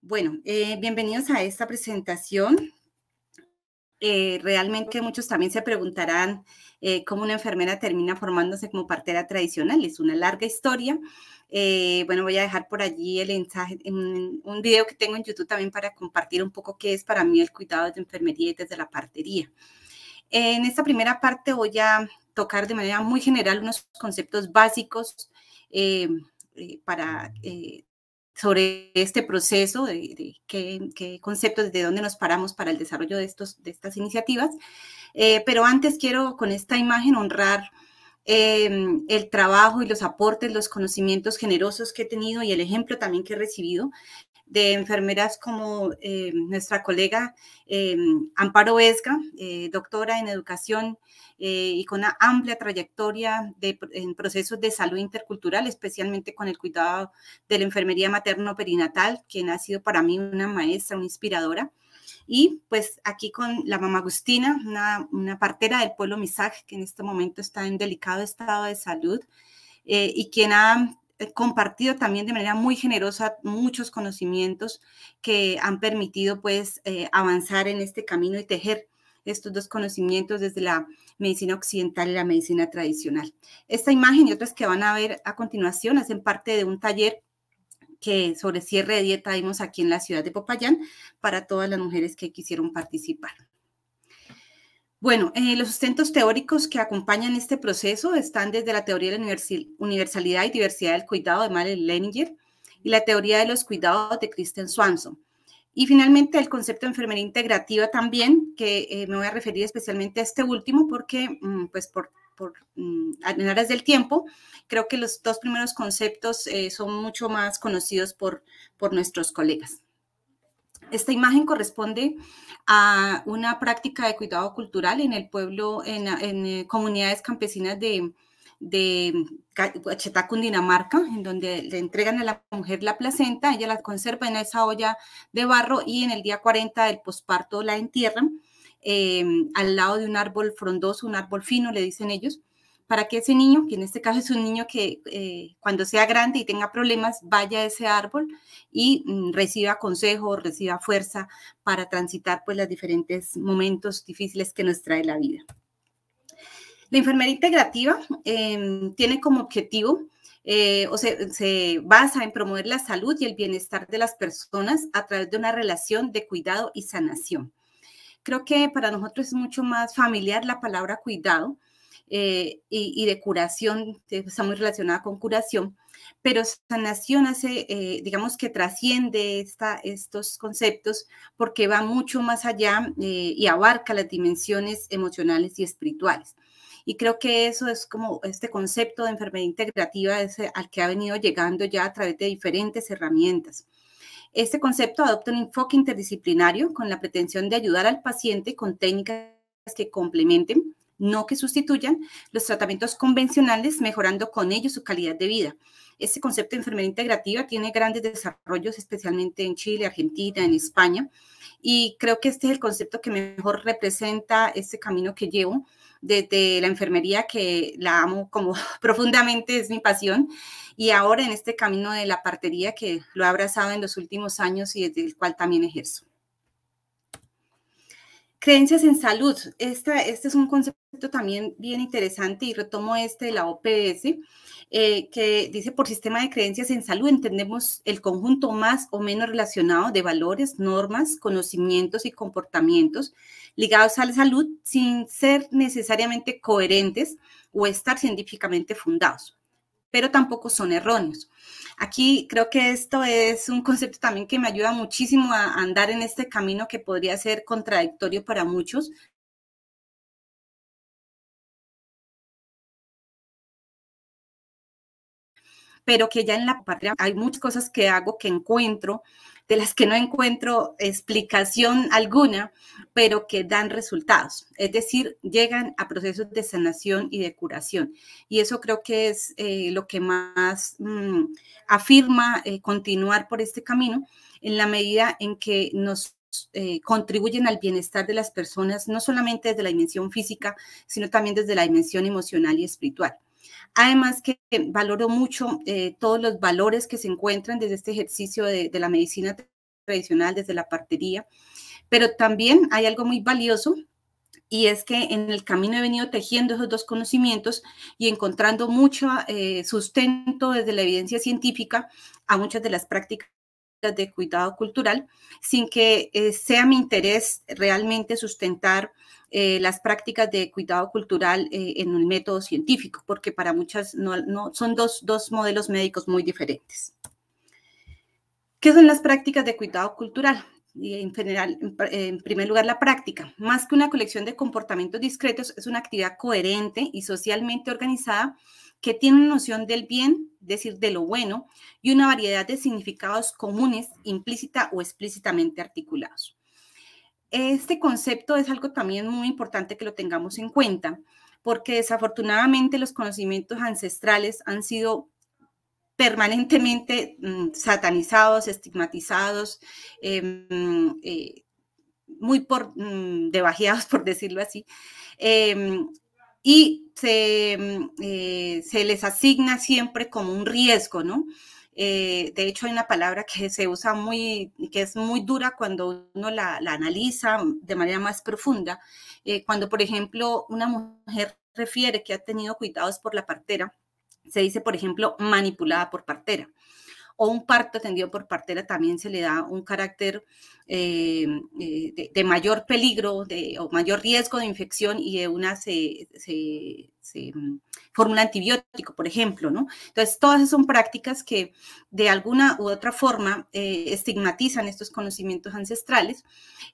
Bueno, eh, bienvenidos a esta presentación. Eh, realmente muchos también se preguntarán eh, cómo una enfermera termina formándose como partera tradicional. Es una larga historia. bueno, voy a dejar por allí el mensaje, un video que tengo en YouTube también para compartir un poco qué es para mí el cuidado de enfermería y desde la partería. En esta primera parte voy a tocar de manera muy general unos conceptos básicos para sobre este proceso, de, qué, conceptos, de dónde nos paramos para el desarrollo de, estos, de estas iniciativas. Eh, pero antes quiero con esta imagen honrar em, el trabajo y los aportes, los conocimientos generosos que he tenido y el ejemplo también que he recibido de enfermeras como eh, nuestra colega eh, Amparo Vesga, eh, doctora en educación y con una amplia trayectoria en procesos de salud intercultural, especialmente con el cuidado de la enfermería materno-perinatal, quien ha sido para mí una maestra, una inspiradora. Y pues aquí con la mamá Agustina, una, partera del pueblo Misaj, que en este momento está en delicado estado de salud y quien ha eh, compartido también de manera muy generosa muchos conocimientos que han permitido pues eh, avanzar en este camino y tejer estos dos conocimientos desde la medicina occidental y la medicina tradicional. Esta imagen y otras que van a ver a continuación hacen parte de un taller que sobre cierre de dieta dimos aquí en la ciudad de Popayán para todas las mujeres que quisieron participar. Bueno, eh, los sustentos teóricos que acompañan este proceso están desde la teoría de la universalidad y diversidad del cuidado de Mary Leninger y la teoría de los cuidados de Kristen Swanson. Y finalmente el concepto de enfermería integrativa también, que eh, me voy a referir especialmente a este último porque, mm, pues, por, por mm, en aras del tiempo, creo que los dos primeros conceptos eh, son mucho más conocidos por, por nuestros colegas. Esta imagen corresponde a una práctica de cuidado cultural en el pueblo, en, eh, comunidades campesinas de, de Chetá, Cundinamarca, en donde le entregan a la mujer la placenta, ella la conserva en esa olla de barro y en el día 40 del posparto la entierran eh, al lado de un árbol frondoso, un árbol fino, le dicen ellos, para que ese niño, que en este caso es un niño que eh, cuando sea grande y tenga problemas, vaya a ese árbol y mm, reciba consejo, reciba fuerza para transitar pues los diferentes momentos difíciles que nos trae la vida. La enfermería integrativa em, tiene como objetivo eh, o sea, se, basa en promover la salud y el bienestar de las personas a través de una relación de cuidado y sanación. Creo que para nosotros es mucho más familiar la palabra cuidado, eh, y, de curación, está muy relacionada con curación, pero sanación hace, eh, digamos que trasciende estos conceptos porque va mucho más allá eh, y abarca las dimensiones emocionales y espirituales. Y creo que eso es como este concepto de enfermedad integrativa es al que ha venido llegando ya a través de diferentes herramientas. Este concepto adopta un enfoque interdisciplinario con la pretensión de ayudar al paciente con técnicas que complementen no que sustituyan los tratamientos convencionales, mejorando con ellos su calidad de vida. Este concepto de enfermería integrativa tiene grandes desarrollos, especialmente en Chile, Argentina, en España, y creo que este es el concepto que mejor representa este camino que llevo desde la enfermería, que la amo como profundamente, es mi pasión, y ahora en este camino de la partería que lo he abrazado en los últimos años y desde el cual también ejerzo. Creencias en salud. este es un concepto también bien interesante y retomo este de la OPS, eh, que dice por sistema de creencias en salud entendemos el conjunto más o menos relacionado de valores, normas, conocimientos y comportamientos ligados a la salud sin ser necesariamente coherentes o estar científicamente fundados pero tampoco son erróneos. Aquí creo que esto es un concepto también que me ayuda muchísimo a andar en este camino que podría ser contradictorio para muchos, pero que ya en la patria hay muchas cosas que hago que encuentro de las que no encuentro explicación alguna, pero que dan resultados. Es decir, llegan a procesos de sanación y de curación. Y eso creo que es eh, lo que más mm, afirma eh, continuar por este camino en la medida en que nos eh, contribuyen al bienestar de las personas, no solamente desde la dimensión física, sino también desde la dimensión emocional y espiritual. Además que valoro mucho eh, todos los valores que se encuentran desde este ejercicio de, la medicina tradicional, desde la partería, pero también hay algo muy valioso y es que en el camino he venido tejiendo esos dos conocimientos y encontrando mucho eh, sustento desde la evidencia científica a muchas de las prácticas de cuidado cultural, sin que eh, sea mi interés realmente sustentar eh, las prácticas de cuidado cultural eh, en un método científico, porque para muchas no, son dos, modelos médicos muy diferentes. ¿Qué son las prácticas de cuidado cultural? Y en general, en primer lugar, la práctica. Más que una colección de comportamientos discretos, es una actividad coherente y socialmente organizada que tiene una noción del bien, es decir, de lo bueno, y una variedad de significados comunes, implícita o explícitamente articulados. Este concepto es algo también muy importante que lo tengamos en cuenta, porque desafortunadamente los conocimientos ancestrales han sido permanentemente mm, satanizados, estigmatizados, em, eh, muy por, mm, por decirlo así. Em, y mm, eh, se, les asigna siempre como un riesgo, ¿no? Eh, de hecho, hay una palabra que se usa muy, que es muy dura cuando uno la, analiza de manera más profunda. Eh, cuando, por ejemplo, una mujer refiere que ha tenido cuidados por la partera, se dice, por ejemplo, manipulada por partera o un parto atendido por partera también se le da un carácter eh, eh, de, mayor peligro de, o mayor riesgo de infección y de una se, se, mm, fórmula antibiótico, por ejemplo, ¿no? Entonces, todas esas son prácticas que de alguna u otra forma eh, estigmatizan estos conocimientos ancestrales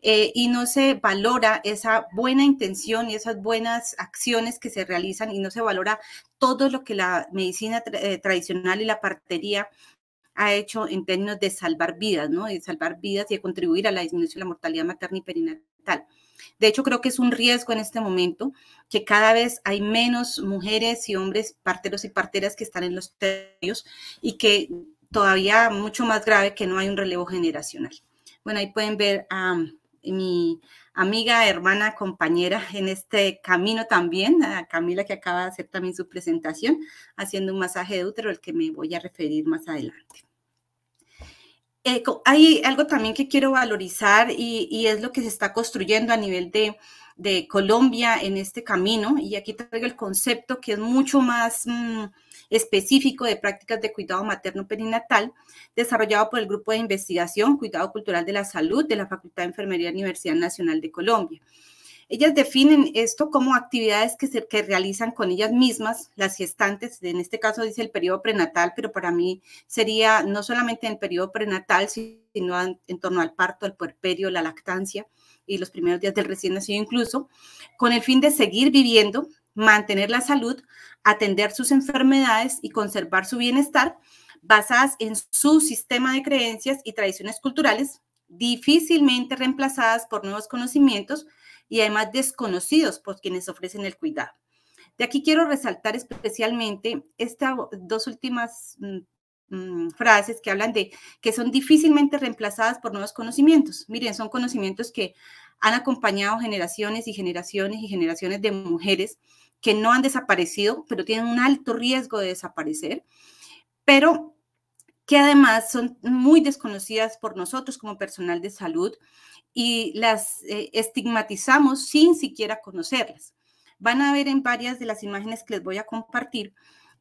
y no se valora esa buena intención y esas buenas acciones que se realizan y no se valora todo lo que la medicina tradicional y la partería ha hecho en términos de salvar vidas, ¿no? De salvar vidas y de contribuir a la disminución de la mortalidad materna y perinatal. De hecho, creo que es un riesgo en este momento que cada vez hay menos mujeres y hombres, parteros y parteras que están en los terrenos y que todavía mucho más grave que no hay un relevo generacional. Bueno, ahí pueden ver a mi amiga, hermana, compañera en este camino también, a Camila que acaba de hacer también su presentación, haciendo un masaje de útero, el que me voy a referir más adelante. Eh, hay algo también que quiero valorizar y, es lo que se está construyendo a nivel de, Colombia en este camino. Y aquí traigo el concepto que es mucho más... Mm, específico de prácticas de cuidado materno perinatal, desarrollado por el Grupo de Investigación Cuidado Cultural de la Salud de la Facultad de Enfermería Universidad Nacional de Colombia. Ellas definen esto como actividades que, se, que realizan con ellas mismas, las gestantes, en este caso dice el periodo prenatal, pero para mí sería no solamente en el periodo prenatal, sino en, en torno al parto, al puerperio, la lactancia y los primeros días del recién nacido incluso, con el fin de seguir viviendo, mantener la salud, atender sus enfermedades y conservar su bienestar basadas en su sistema de creencias y tradiciones culturales, difícilmente reemplazadas por nuevos conocimientos y además desconocidos por quienes ofrecen el cuidado. De aquí quiero resaltar especialmente estas dos últimas mm, mm, frases que hablan de que son difícilmente reemplazadas por nuevos conocimientos. Miren, son conocimientos que han acompañado generaciones y generaciones y generaciones de mujeres que no han desaparecido, pero tienen un alto riesgo de desaparecer, pero que además son muy desconocidas por nosotros como personal de salud y las eh, estigmatizamos sin siquiera conocerlas. Van a ver en varias de las imágenes que les voy a compartir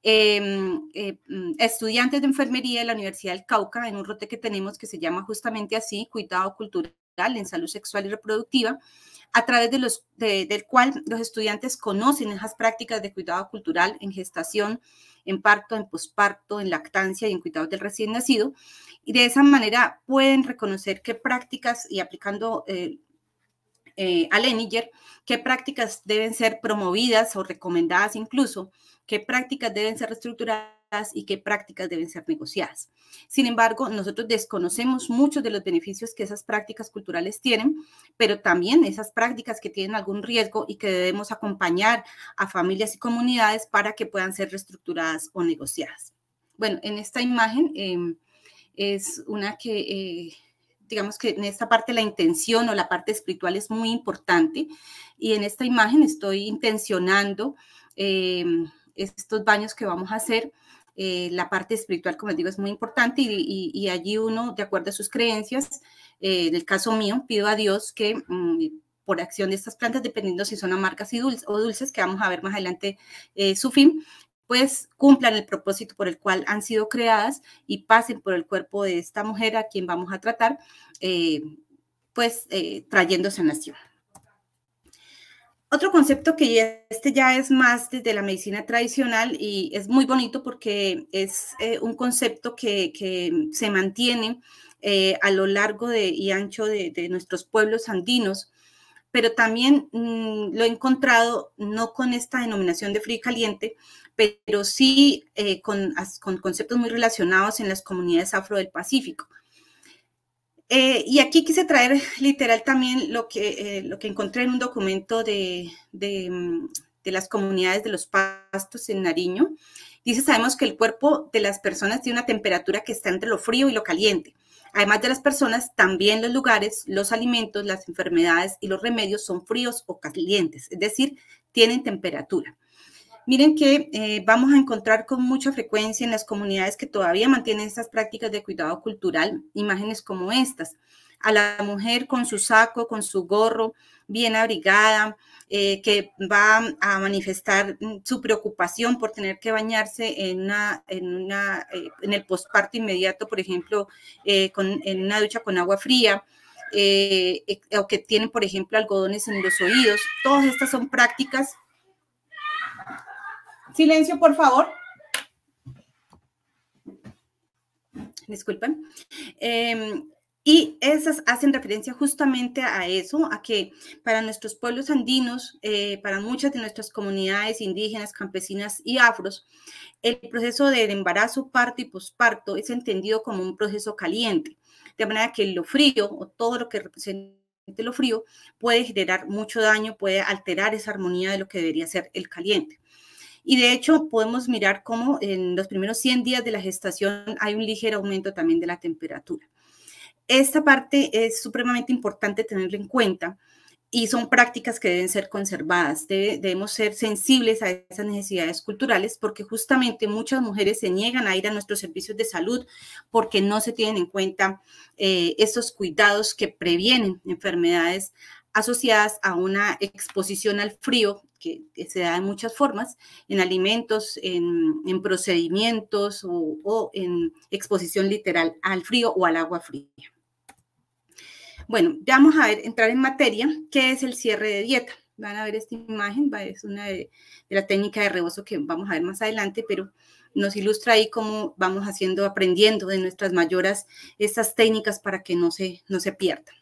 em, eh, mm, estudiantes de enfermería de la Universidad del Cauca en un rote que tenemos que se llama justamente así, Cuidado Cultural en Salud Sexual y Reproductiva, a través de los, del cual los estudiantes conocen esas prácticas de cuidado cultural en gestación, en parto, en posparto, en lactancia y en cuidado del recién nacido. Y de esa manera pueden reconocer qué prácticas y aplicando eh, eh, a Leninger, qué prácticas deben ser promovidas o recomendadas incluso, qué prácticas deben ser reestructuradas y qué prácticas deben ser negociadas. Sin embargo, nosotros desconocemos muchos de los beneficios que esas prácticas culturales tienen, pero también esas prácticas que tienen algún riesgo y que debemos acompañar a familias y comunidades para que puedan ser reestructuradas o negociadas. Bueno, en esta imagen em, es una que... Eh, digamos que en esta parte la intención o la parte espiritual es muy importante y en esta imagen estoy intencionando em, estos baños que vamos a hacer eh, la parte espiritual, como les digo, es muy importante y, allí uno, de acuerdo a sus creencias, eh, en el caso mío, pido a Dios que mm, por acción de estas plantas, dependiendo si son amargas y dulces, o dulces, que vamos a ver más adelante eh, su fin, pues cumplan el propósito por el cual han sido creadas y pasen por el cuerpo de esta mujer a quien vamos a tratar, pues trayendo sanación. Otro concepto que este ya es más desde la medicina tradicional y es muy bonito porque es eh, un concepto que, se mantiene eh, a lo largo de, y ancho de, nuestros pueblos andinos, pero también mm, lo he encontrado no con esta denominación de frío y caliente, pero sí eh, con conceptos muy relacionados en las comunidades afro del Pacífico. Eh, y aquí quise traer literal también lo que, eh, lo que encontré en un documento mm, de las comunidades de los pastos en Nariño. Dice, sabemos que el cuerpo de las personas tiene una temperatura que está entre lo frío y lo caliente. Además de las personas, también los lugares, los alimentos, las enfermedades y los remedios son fríos o calientes, es decir, tienen temperatura. Miren que eh, vamos a encontrar con mucha frecuencia en las comunidades que todavía mantienen estas prácticas de cuidado cultural imágenes como estas. A la mujer con su saco, con su gorro, bien abrigada, eh, que va a manifestar mm, su preocupación por tener que bañarse en, en, una, eh, en el posparto inmediato, por ejemplo, con, en una ducha con agua fría. o que tienen, por ejemplo, algodones en los oídos. Todas estas son prácticas Silencio, por favor. Disculpen. Em, y esas hacen referencia justamente a eso, a que para nuestros pueblos andinos, eh, para muchas de nuestras comunidades indígenas, campesinas y afros, el proceso del embarazo, parto y posparto es entendido como un proceso caliente, de manera que lo frío o todo lo que representa lo frío puede generar mucho daño, puede alterar esa armonía de lo que debería ser el caliente. Y de hecho podemos mirar cómo en los primeros 100 días de la gestación hay un ligero aumento también de la temperatura. Esta parte es supremamente importante tenerla en cuenta y son prácticas que deben ser conservadas. debemos ser sensibles a esas necesidades culturales porque justamente muchas mujeres se niegan a ir a nuestros servicios de salud porque no se tienen en cuenta esos eh, estos cuidados que previenen enfermedades asociadas a una exposición al frío que, se da en muchas formas, en alimentos, en, procedimientos o, en exposición literal al frío o al agua fría. Bueno, ya vamos a ver, entrar en materia, ¿qué es el cierre de dieta? Van a ver esta imagen, es una de, las la técnica de rebozo que vamos a ver más adelante, pero nos ilustra ahí cómo vamos haciendo, aprendiendo de nuestras mayoras estas técnicas para que no se, no se pierdan.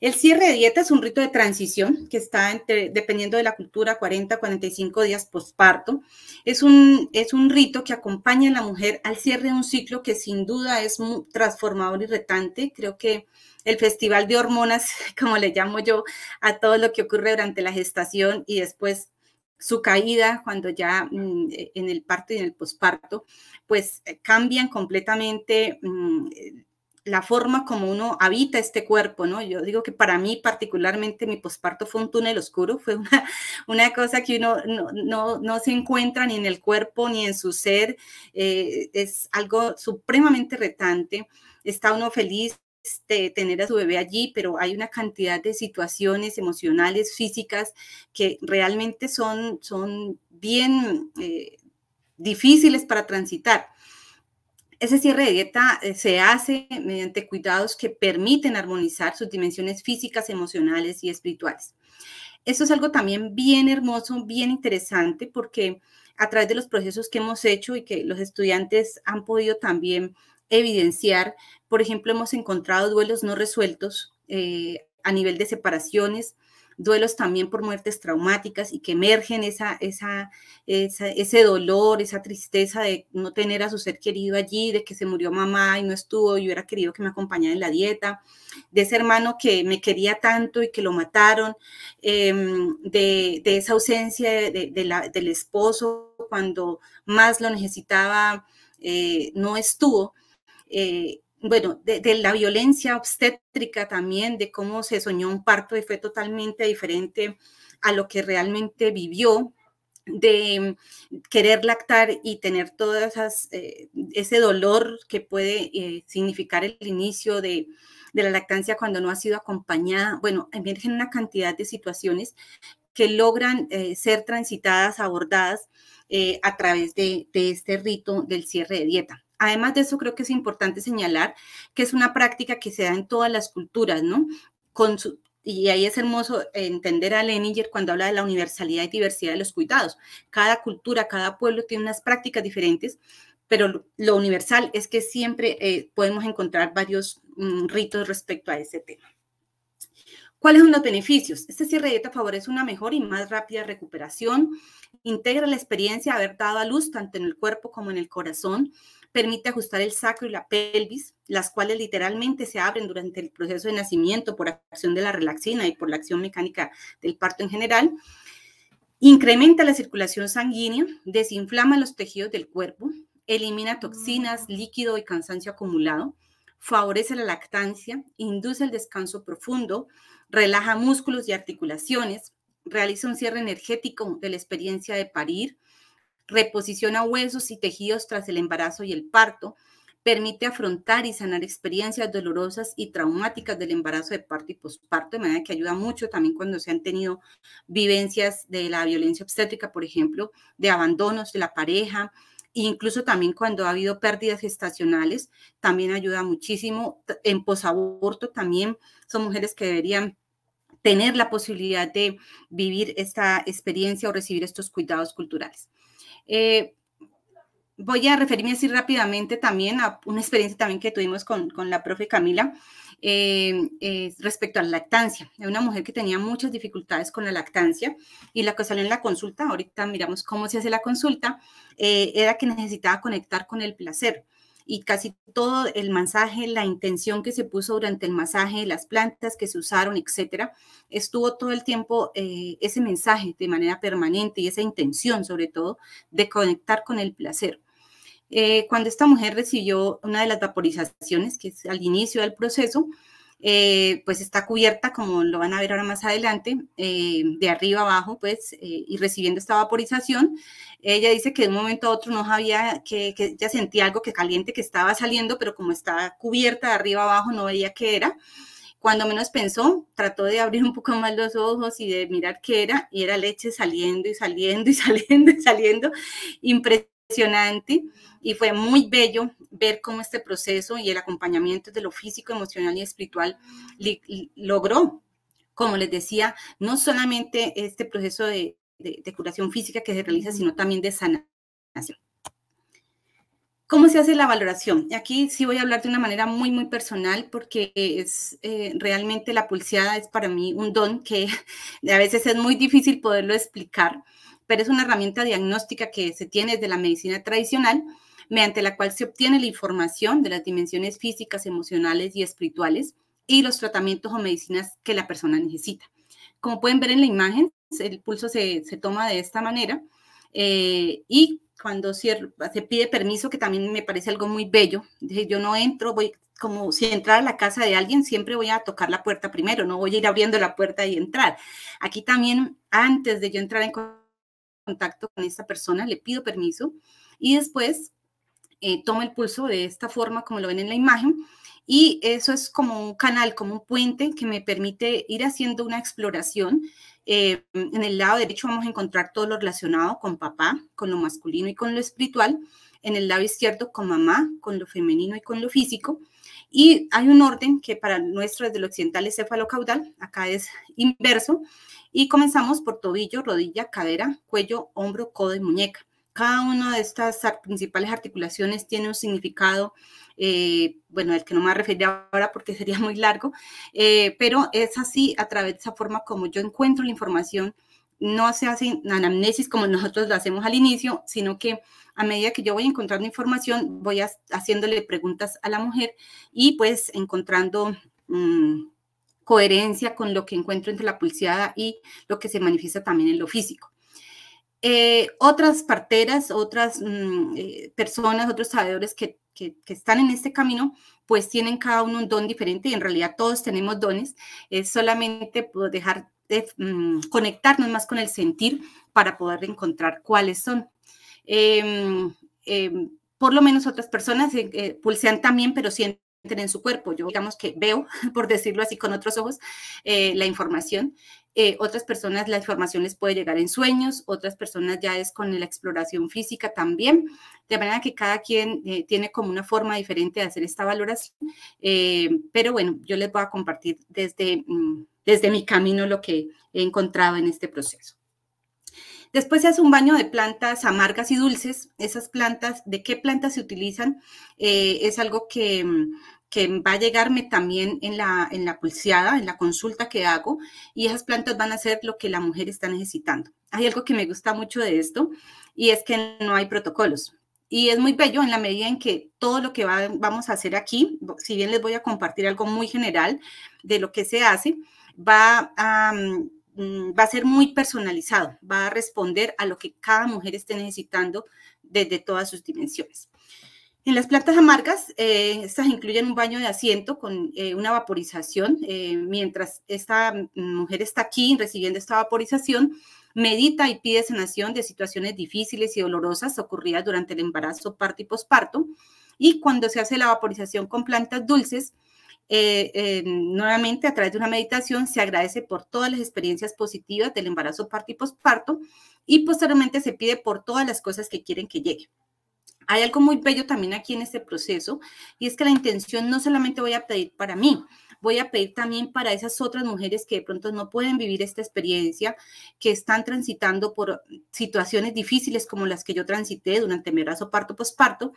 El cierre de dieta es un rito de transición que está dependiendo de la cultura, 40 45 días posparto. Es un, es un rito que acompaña a la mujer al cierre de un ciclo que sin duda es transformador y retante. Creo que el festival de hormonas, como le llamo yo, a todo lo que ocurre durante la gestación y después su caída cuando ya mm, en el parto y en el posparto, pues eh, cambian completamente mm, la forma como uno habita este cuerpo, ¿no? Yo digo que para mí particularmente mi posparto fue un túnel oscuro, fue una, una cosa que uno no, se encuentra ni en el cuerpo ni en su ser, eh, es algo supremamente retante, está uno feliz de tener a su bebé allí, pero hay una cantidad de situaciones emocionales, físicas, que realmente son, son bien eh, difíciles para transitar. Ese cierre de dieta eh, se hace mediante cuidados que permiten armonizar sus dimensiones físicas, emocionales y espirituales. Esto es algo también bien hermoso, bien interesante, porque a través de los procesos que hemos hecho y que los estudiantes han podido también evidenciar, por ejemplo, hemos encontrado duelos no resueltos eh, a nivel de separaciones, duelos también por muertes traumáticas y que emergen esa, esa, ese dolor, esa tristeza de no tener a su ser querido allí, de que se murió mamá y no estuvo, yo hubiera querido que me acompañara en la dieta, de ese hermano que me quería tanto y que lo mataron, em, de, esa ausencia del esposo cuando más lo necesitaba, eh, no estuvo. Eh, bueno, de, la violencia obstétrica también, de cómo se soñó un parto y fue totalmente diferente a lo que realmente vivió, de querer lactar y tener todo eh, ese dolor que puede eh, significar el inicio de, la lactancia cuando no ha sido acompañada. Bueno, emergen una cantidad de situaciones que logran eh, ser transitadas, abordadas a través de, este rito del cierre de dieta. Además de eso, creo que es importante señalar que es una práctica que se da en todas las culturas, ¿no? y ahí es hermoso entender a Leninger cuando habla de la universalidad y diversidad de los cuidados. Cada cultura, cada pueblo tiene unas prácticas diferentes, pero lo universal es que siempre eh, podemos encontrar varios mm, ritos respecto a ese tema. ¿Cuáles son los beneficios? Este cierre dieta favorece una mejor y más rápida recuperación, integra la experiencia de haber dado a luz tanto en el cuerpo como en el corazón, permite ajustar el sacro y la pelvis, las cuales literalmente se abren durante el proceso de nacimiento por acción de la relaxina y por la acción mecánica del parto en general, incrementa la circulación sanguínea, desinflama los tejidos del cuerpo, elimina toxinas, mm. líquido y cansancio acumulado, favorece la lactancia, induce el descanso profundo, relaja músculos y articulaciones, realiza un cierre energético de la experiencia de parir, reposiciona huesos y tejidos tras el embarazo y el parto, permite afrontar y sanar experiencias dolorosas y traumáticas del embarazo de parto y posparto, de manera que ayuda mucho también cuando se han tenido vivencias de la violencia obstétrica, por ejemplo, de abandonos de la pareja, incluso también cuando ha habido pérdidas gestacionales, también ayuda muchísimo. En posaborto también son mujeres que deberían tener la posibilidad de vivir esta experiencia o recibir estos cuidados culturales. Eh, voy a referirme así rápidamente también a una experiencia también que tuvimos con, la profe Camila eh, eh, respecto a la lactancia. de una mujer que tenía muchas dificultades con la lactancia y la que salió en la consulta, ahorita miramos cómo se hace la consulta, era que necesitaba conectar con el placer y casi todo el masaje, la intención que se puso durante el masaje, las plantas que se usaron, etcétera, estuvo todo el tiempo eh, ese mensaje de manera permanente y esa intención, sobre todo, de conectar con el placer. Eh, cuando esta mujer recibió una de las vaporizaciones, que es al inicio del proceso, eh, pues está cubierta, como lo van a ver ahora más adelante, eh, de arriba abajo, pues, eh, y recibiendo esta vaporización. Ella dice que de un momento a otro no sabía que, ya sentía algo que caliente que estaba saliendo, pero como estaba cubierta de arriba abajo, no veía qué era. Cuando menos pensó, trató de abrir un poco más los ojos y de mirar qué era, y era leche saliendo y saliendo y saliendo y saliendo. Impresionante impresionante y fue muy bello ver cómo este proceso y el acompañamiento de lo físico, emocional y espiritual logró, como les decía, no solamente este proceso de, curación física que se realiza, sino también de sanación. ¿Cómo se hace la valoración? Aquí sí voy a hablar de una manera muy, muy personal porque es eh, realmente la pulseada es para mí un don que a veces es muy difícil poderlo explicar pero es una herramienta diagnóstica que se tiene desde la medicina tradicional, mediante la cual se obtiene la información de las dimensiones físicas, emocionales y espirituales y los tratamientos o medicinas que la persona necesita. Como pueden ver en la imagen, el pulso se, se toma de esta manera eh, y cuando se, se, pide permiso, que también me parece algo muy bello, yo no entro, voy como si entrar a la casa de alguien, siempre voy a tocar la puerta primero, no voy a ir abriendo la puerta y entrar. Aquí también, antes de yo entrar en contacto con esta persona, le pido permiso y después eh, tomo el pulso de esta forma como lo ven en la imagen y eso es como un canal, como un puente que me permite ir haciendo una exploración. Eh, en el lado derecho vamos a encontrar todo lo relacionado con papá, con lo masculino y con lo espiritual. En el lado izquierdo con mamá, con lo femenino y con lo físico. Y hay un orden que para nuestro desde lo occidental es cefalocaudal, acá es inverso. Y comenzamos por tobillo, rodilla, cadera, cuello, hombro, codo y muñeca. Cada una de estas principales articulaciones tiene un significado, eh, bueno, el que no me referir ahora porque sería muy largo, eh, pero es así a través de esa forma como yo encuentro la información no se una anamnesis como nosotros lo hacemos al inicio, sino que a medida que yo voy encontrando información, voy a, haciéndole preguntas a la mujer y pues encontrando mm, coherencia con lo que encuentro entre la pulseada y lo que se manifiesta también en lo físico. Eh, otras parteras, otras mm, eh, personas, otros sabedores que, que, están en este camino, pues tienen cada uno un don diferente y en realidad todos tenemos dones. Es solamente pues, dejar de, mm, conectarnos más con el sentir para poder encontrar cuáles son. Em, em, por lo menos otras personas eh, eh, pulsean también, pero sienten en su cuerpo. Yo digamos que veo, por decirlo así con otros ojos, eh, la información. otras personas la información les puede llegar en sueños, otras personas ya es con la exploración física también, de manera que cada quien tiene como una forma diferente de hacer esta valoración, pero bueno, yo les voy a compartir desde... Mm, desde mi camino lo que he encontrado en este proceso. Después se hace un baño de plantas amargas y dulces. Esas plantas, ¿de qué plantas se utilizan? Eh, es algo que, va a llegarme también en la, en pulseada, en la consulta que hago, y esas plantas van a ser lo que la mujer está necesitando. Hay algo que me gusta mucho de esto, y es que no hay protocolos. Y es muy bello en la medida en que todo lo que vamos a hacer aquí, si bien les voy a compartir algo muy general de lo que se hace, Mm, va a, ser muy personalizado, va a responder a lo que cada mujer esté necesitando desde todas sus dimensiones. En las plantas amargas, eh, estas incluyen un baño de asiento con eh, una vaporización. Eh, mientras esta mujer está aquí recibiendo esta vaporización, medita y pide sanación de situaciones difíciles y dolorosas ocurridas durante el embarazo, parto y posparto. Y cuando se hace la vaporización con plantas dulces, eh, eh, nuevamente a través de una meditación se agradece por todas las experiencias positivas del embarazo parto y posparto y posteriormente se pide por todas las cosas que quieren que llegue. Hay algo muy bello también aquí en este proceso y es que la intención no solamente voy a pedir para mí, voy a pedir también para esas otras mujeres que de pronto no pueden vivir esta experiencia, que están transitando por situaciones difíciles como las que yo transité durante mi embarazo parto posparto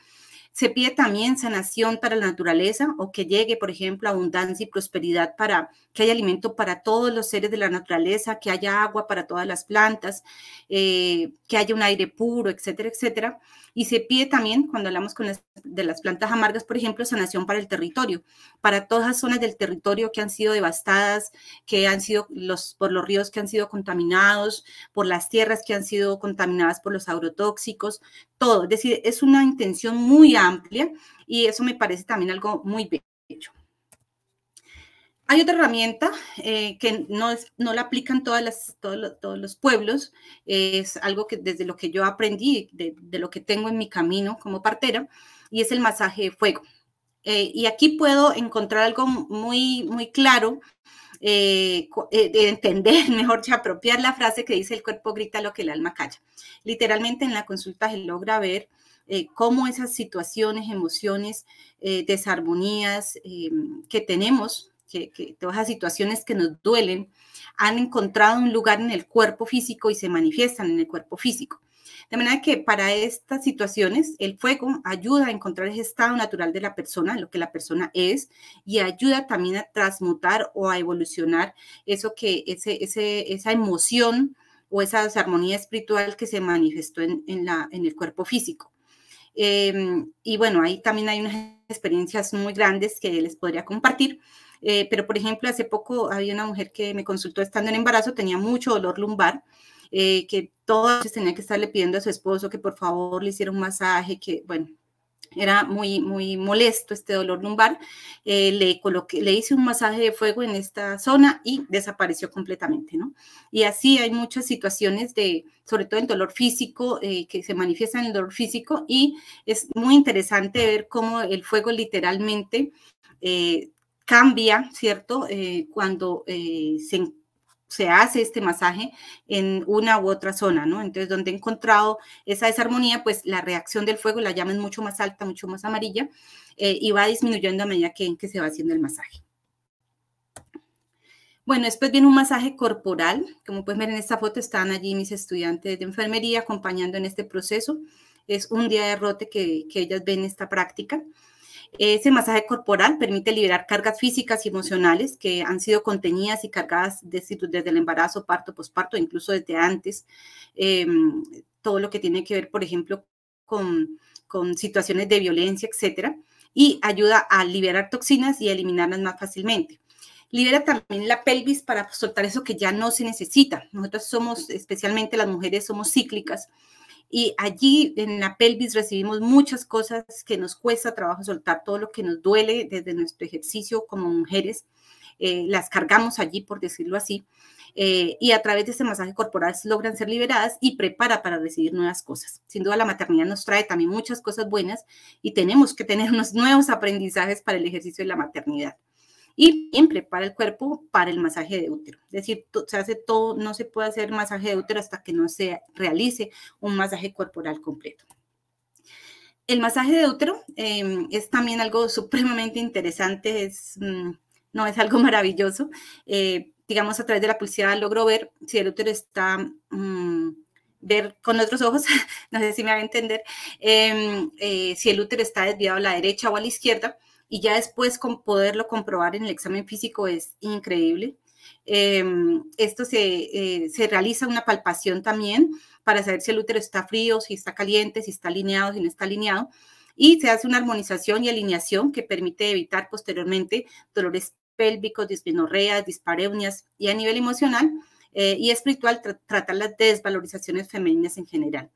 se pide también sanación para la naturaleza o que llegue, por ejemplo, abundancia y prosperidad para que haya alimento para todos los seres de la naturaleza, que haya agua para todas las plantas, eh, que haya un aire puro, etcétera, etcétera. Y se pide también, cuando hablamos con de las plantas amargas, por ejemplo, sanación para el territorio, para todas las zonas del territorio que han sido devastadas, que han sido los, por los ríos que han sido contaminados, por las tierras que han sido contaminadas por los agrotóxicos, todo. Es decir, es una intención muy amplia amplia y eso me parece también algo muy bien hecho. Hay otra herramienta eh, que no, no la aplican todas las, todos, los, todos, los, pueblos, es algo que desde lo que yo aprendí, de, lo que tengo en mi camino como partera, y es el masaje de fuego. Eh, y aquí puedo encontrar algo muy, muy claro, eh, de entender, mejor de apropiar la frase que dice el cuerpo grita lo que el alma calla. Literalmente en la consulta se logra ver eh, cómo esas situaciones, emociones, eh, desarmonías eh, que tenemos, que, todas esas situaciones que nos duelen, han encontrado un lugar en el cuerpo físico y se manifiestan en el cuerpo físico. De manera que para estas situaciones el fuego ayuda a encontrar ese estado natural de la persona, lo que la persona es, y ayuda también a transmutar o a evolucionar eso que esa emoción o esa desarmonía espiritual que se manifestó en, la, en el cuerpo físico. Em, y bueno, ahí también hay unas experiencias muy grandes que les podría compartir. Eh, pero, por ejemplo, hace poco había una mujer que me consultó estando en embarazo, tenía mucho dolor lumbar, eh, que todas tenía que estarle pidiendo a su esposo que por favor le hiciera un masaje, que bueno, era muy, muy molesto este dolor lumbar. Eh, le, le hice un masaje de fuego en esta zona y desapareció completamente, ¿no? Y así hay muchas situaciones de, sobre todo el dolor físico, eh, que se manifiesta en el dolor físico y es muy interesante ver cómo el fuego literalmente eh, cambia, ¿cierto? cuando se encuentra se hace este masaje en una u otra zona, ¿no? Entonces, donde he encontrado esa desarmonía, pues la reacción del fuego, la llama es mucho más alta, mucho más amarilla, eh, y va disminuyendo a medida que, que se va haciendo el masaje. Bueno, después viene un masaje corporal. Como pueden ver en esta foto, están allí mis estudiantes de enfermería acompañando en este proceso. Es un día de rote que, que ellas ven esta práctica. Ese masaje corporal permite liberar cargas físicas y emocionales que han sido contenidas y cargadas desde, desde el embarazo, parto, posparto, incluso desde antes. Em, todo lo que tiene que ver, por ejemplo, con, con situaciones de violencia, etcétera, y ayuda a liberar toxinas y eliminarlas más fácilmente libera también la pelvis para soltar eso que ya no se necesita. Nosotras somos, especialmente las mujeres, somos cíclicas y allí en la pelvis recibimos muchas cosas que nos cuesta trabajo soltar, todo lo que nos duele desde nuestro ejercicio como mujeres, eh, las cargamos allí, por decirlo así, eh, y a través de este masaje corporal logran ser liberadas y prepara para recibir nuevas cosas. Sin duda la maternidad nos trae también muchas cosas buenas y tenemos que tener unos nuevos aprendizajes para el ejercicio de la maternidad y siempre para el cuerpo para el masaje de útero. Es decir, se hace todo, no se puede hacer masaje de útero hasta que no se realice un masaje corporal completo. El masaje de útero em, es también algo supremamente interesante, es, mm, no es algo maravilloso. Eh, digamos, a través de la pulsada logro ver si el útero está... Mm, ver con otros ojos, no sé si me va a entender, em, eh, si el útero está desviado a la derecha o a la izquierda, y ya después con poderlo comprobar en el examen físico es increíble. Em, esto se, eh, se, realiza una palpación también para saber si el útero está frío, si está caliente, si está alineado, si no está alineado. Y se hace una armonización y alineación que permite evitar posteriormente dolores pélvicos, dismenorreas, dispareunias y a nivel emocional eh, y espiritual tratar las desvalorizaciones femeninas en general.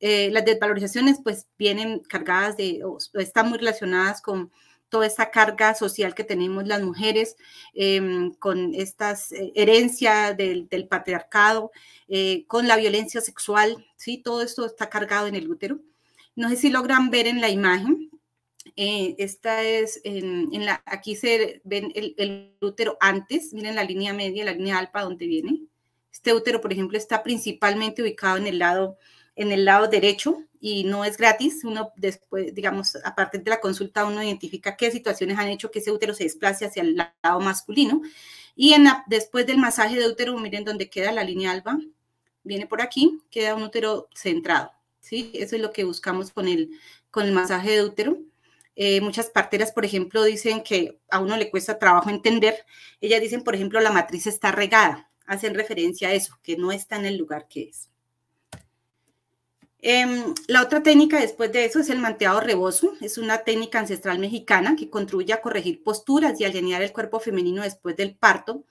Eh, las desvalorizaciones pues vienen cargadas de, o están muy relacionadas con toda esta carga social que tenemos las mujeres em, con estas eh, herencia del, patriarcado, eh, con la violencia sexual, ¿sí? todo esto está cargado en el útero. No sé si logran ver en la imagen. Eh, esta es en, la, aquí se ven el, útero antes, miren la línea media, la línea alfa donde viene. Este útero, por ejemplo, está principalmente ubicado en el lado, en el lado derecho, y no es gratis. Uno después, digamos, aparte de la consulta, uno identifica qué situaciones han hecho que ese útero se desplace hacia el lado masculino. Y en después del masaje de útero, miren dónde queda la línea alba, viene por aquí, queda un útero centrado. ¿sí? Eso es lo que buscamos con el, con el masaje de útero. Eh, muchas parteras, por ejemplo, dicen que a uno le cuesta trabajo entender. Ellas dicen, por ejemplo, la matriz está regada. Hacen referencia a eso, que no está en el lugar que es. Em, la otra técnica después de eso es el manteado rebozo. Es una técnica ancestral mexicana que contribuye a corregir posturas y alinear el cuerpo femenino después del parto.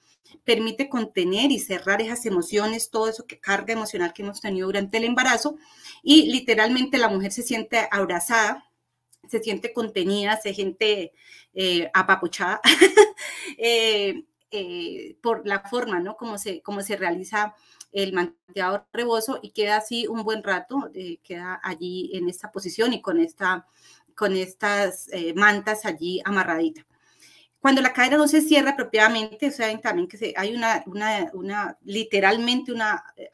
Permite contener y cerrar esas emociones, todo eso que carga emocional que hemos tenido durante el embarazo. Y literalmente la mujer se siente abrazada, se siente contenida, se siente eh, apapochada eh, eh, por la forma, ¿no? Como se, como se realiza el manteador rebozo y queda así un buen rato, eh, queda allí en esta posición y con, esta, con estas eh, mantas allí amarradita. Cuando la cadera no se cierra propiamente, saben también que se, hay una, una, literalmente una, eh,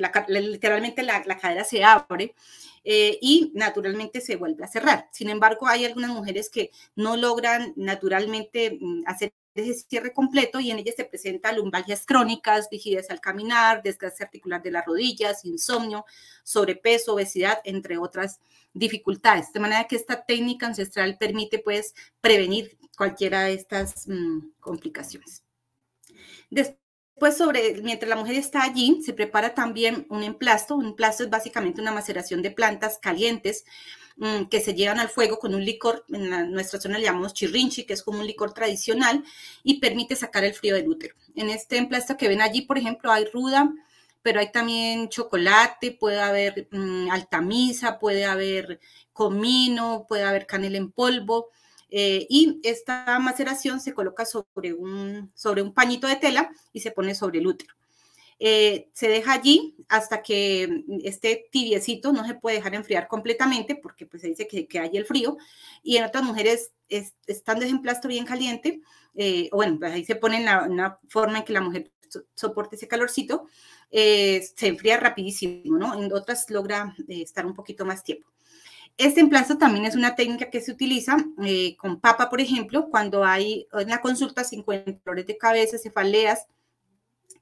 la, literalmente la, cadera se abre y naturalmente se vuelve a cerrar. Sin embargo, hay algunas mujeres que no logran naturalmente mm, hacer de cierre completo y en ella se presenta lumbalgias crónicas, rigidez al caminar, desgaste articular de las rodillas, insomnio, sobrepeso, obesidad, entre otras dificultades. De manera que esta técnica ancestral permite pues prevenir cualquiera de estas mm, complicaciones. Después Después pues, sobre, mientras la mujer está allí, se prepara también un emplasto. Un emplasto es básicamente una maceración de plantas calientes mm, que se llevan al fuego con un licor, en nuestra zona le llamamos chirrinchi, que es como un licor tradicional y permite sacar el frío del útero. En este emplasto que ven allí, por ejemplo, hay ruda, pero hay también chocolate, puede haber mm, altamisa, puede haber comino, puede haber canela en polvo. Eh, y esta maceración se coloca sobre un, sobre un pañito de tela y se pone sobre el útero. Eh, se deja allí hasta que esté tibiecito, no se puede dejar enfriar completamente porque pues, se dice que, hay el frío. Y en otras mujeres, están estando ese emplasto bien caliente, eh, bueno, pues, ahí se pone una forma en que la mujer soporte ese calorcito, se enfría rapidísimo, ¿no? En otras logra estar un poquito más tiempo. Este emplazo también es una técnica que se utiliza eh, con papa, por ejemplo, cuando hay en la consulta 50 dolores de cabeza, cefaleas,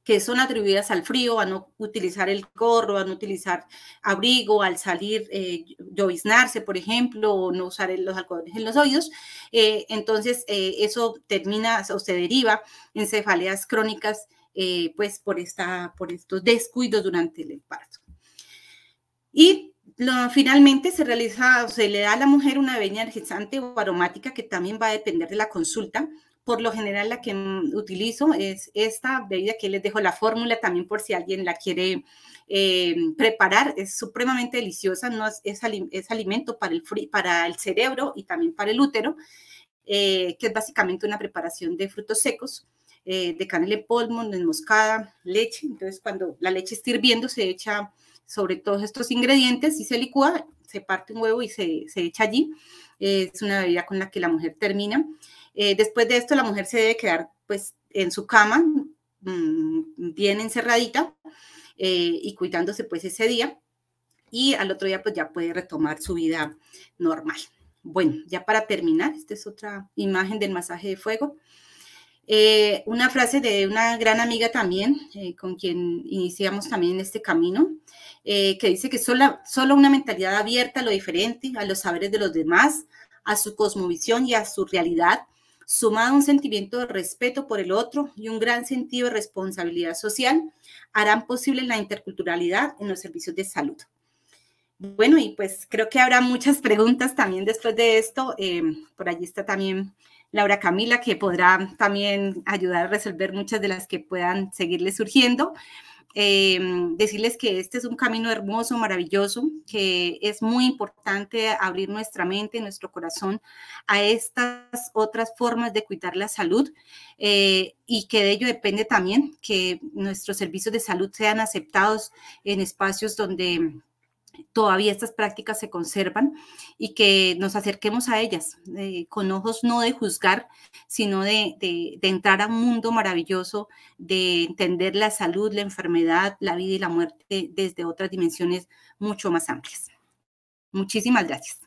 que son atribuidas al frío, a no utilizar el gorro, a no utilizar abrigo, al salir, eh, lloviznarse, por ejemplo, o no usar los alcoholes en los oídos. Eh, entonces, eso termina o se deriva en cefaleas crónicas, pues por, esta, por estos descuidos durante el parto. Y finalmente se realiza se le da a la mujer una bebida energizante o aromática que también va a depender de la consulta. Por lo general la que utilizo es esta bebida que les dejo la fórmula también por si alguien la quiere eh, preparar. Es supremamente deliciosa, no es, es, alimento para el, para el cerebro y también para el útero, eh, que es básicamente una preparación de frutos secos. Eh, de canela en polvo, de moscada, leche. Entonces, cuando la leche está hirviendo, se echa sobre todos estos ingredientes y se licúa, se parte un huevo y se, echa allí. es una bebida con la que la mujer termina. Eh, después de esto, la mujer se debe quedar pues en su cama, mm, bien encerradita eh, y cuidándose pues ese día. Y al otro día pues ya puede retomar su vida normal. Bueno, ya para terminar, esta es otra imagen del masaje de fuego. Eh, una frase de una gran amiga también, eh, con quien iniciamos también este camino, eh, que dice que sola, solo una mentalidad abierta a lo diferente, a los saberes de los demás, a su cosmovisión y a su realidad, sumado a un sentimiento de respeto por el otro y un gran sentido de responsabilidad social, harán posible la interculturalidad en los servicios de salud. Bueno, y pues creo que habrá muchas preguntas también después de esto. por allí está también Laura Camila, que podrá también ayudar a resolver muchas de las que puedan seguirle surgiendo. Eh, decirles que este es un camino hermoso, maravilloso, que es muy importante abrir nuestra mente, nuestro corazón a estas otras formas de cuidar la salud eh, y que de ello depende también que nuestros servicios de salud sean aceptados en espacios donde todavía estas prácticas se conservan y que nos acerquemos a ellas eh, con ojos no de juzgar, sino de, de, entrar a un mundo maravilloso, de entender la salud, la enfermedad, la vida y la muerte desde otras dimensiones mucho más amplias. Muchísimas gracias.